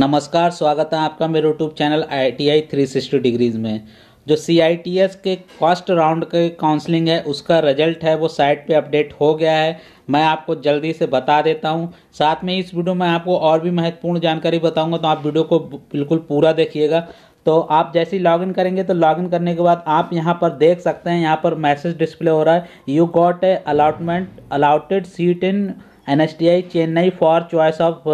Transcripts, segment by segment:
नमस्कार स्वागत है आपका मेरे YouTube channel I T I three sixty degrees में जो सी आई टी एस के फर्स्ट राउंड के काउंसलिंग है उसका रिजल्ट है वो साइट पे अपडेट हो गया है मैं आपको जल्दी से बता देता हूँ साथ में इस वीडियो में आपको और भी महत्वपूर्ण जानकारी बताऊँगा तो आप वीडियो को बिल्कुल पूरा देखिएगा तो आप जैसे ही लॉगिन करेंगे तो लॉगिन करने के बाद आप यहाँ पर देख सकते हैं यहाँ पर मैसेज डिस्प्ले हो रहा है you got a allotment allotted seat in N S T I Chennai for choice of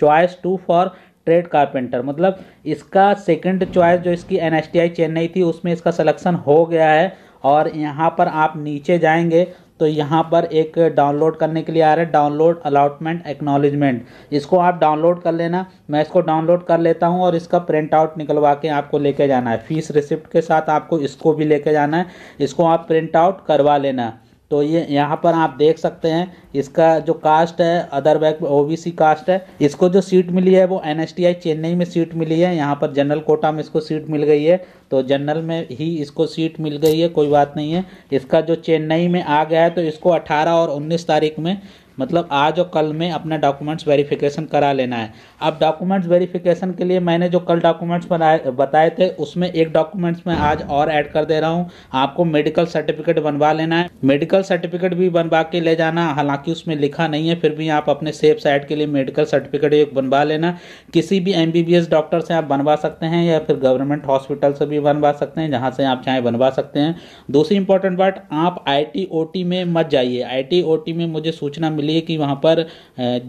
choice two for trade carpenter मतलब इसका सेकंड चॉइस जो इसकी एन चेन्नई थी उसमें इसका सिलेक्शन हो गया है और यहाँ पर आप नीचे जाएंगे तो यहाँ पर एक डाउनलोड करने के लिए आ रहा है डाउनलोड अलाटमेंट एक्नॉलेजमेंट इसको आप डाउनलोड कर लेना मैं इसको डाउनलोड कर लेता हूँ और इसका प्रिंट आउट निकलवा के आपको लेके जाना है फीस रिसिप्ट के साथ आपको इसको भी लेके जाना है इसको आप प्रिंट आउट करवा लेना तो ये यहाँ पर आप देख सकते हैं इसका जो कास्ट है other back O B C caste है इसको जो सीट मिली है वो N S T I Chennai में सीट मिली है यहाँ पर जनरल कोटा में इसको सीट मिल गई है तो जनरल में ही इसको सीट मिल गई है कोई बात नहीं है इसका जो चेन्नई में आ गया है तो इसको अठारह और उन्नीस तारीख में मतलब आज और कल में अपना डॉक्यूमेंट्स वेरिफिकेशन करा लेना है अब डॉक्यूमेंट्स वेरिफिकेशन के लिए मैंने जो कल डॉक्यूमेंट्स बनाए बताए थे उसमें एक डॉक्यूमेंट्स में आज और ऐड कर दे रहा हूँ आपको मेडिकल सर्टिफिकेट बनवा लेना है मेडिकल सर्टिफिकेट भी बनवा के ले जाना हालांकि उसमें लिखा नहीं है फिर भी आप अपने सेफ साइड के लिए मेडिकल सर्टिफिकेट एक बनवा लेना किसी भी एम डॉक्टर से आप बनवा सकते हैं या फिर गवर्नमेंट हॉस्पिटल से भी बनवा सकते हैं जहाँ से आप चाहे बनवा सकते हैं दूसरी इंपॉर्टेंट बात आप आई में मत जाइए आई में मुझे सूचना मिली है कि वहाँ पर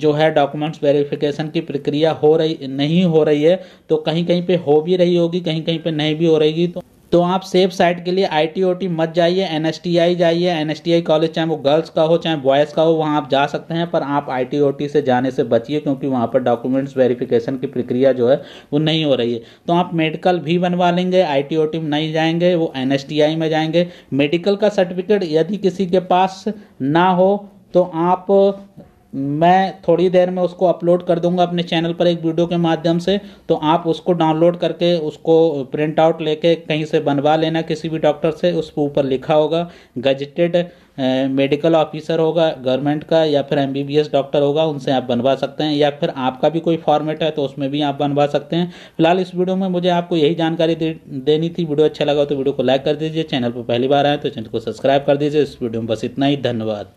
जो है डॉक्यूमेंट्स वेरिफिकेशन की प्रक्रिया हो रही नहीं हो रही है तो कहीं कहीं पे हो भी रही होगी कहीं कहीं पे नहीं भी हो रहेगी तो तो आप सेफ साइट के लिए आई टी ओ टी मत जाइए एन एस टी आई जाइए N S T I college चाहे वो गर्ल्स का हो चाहे बॉयज़ का हो वहाँ आप जा सकते हैं पर आप आई टी ओ टी से जाने से बचिए क्योंकि वहाँ पर डॉक्यूमेंट्स वेरिफिकेशन की प्रक्रिया जो है वो नहीं हो रही है तो आप मेडिकल भी बनवा लेंगे आई टी ओ टी में नहीं जाएंगे वो एन एस टी आई में जाएंगे मेडिकल का सर्टिफिकेट यदि किसी के पास ना हो तो आप मैं थोड़ी देर में उसको अपलोड कर दूंगा अपने चैनल पर एक वीडियो के माध्यम से तो आप उसको डाउनलोड करके उसको प्रिंट आउट लेके कहीं से बनवा लेना किसी भी डॉक्टर से उस ऊपर लिखा होगा गजटेड मेडिकल ऑफिसर होगा गवर्नमेंट का या फिर एमबीबीएस डॉक्टर होगा उनसे आप बनवा सकते हैं या फिर आपका भी कोई फॉर्मेट है तो उसमें भी आप बनवा सकते हैं फिलहाल इस वीडियो में मुझे आपको यही जानकारी दे, देनी थी वीडियो अच्छा लगा तो वीडियो को लाइक कर दीजिए चैनल पर पहली बार आए तो चैनल को सब्सक्राइब कर दीजिए इस वीडियो में बस इतना ही धन्यवाद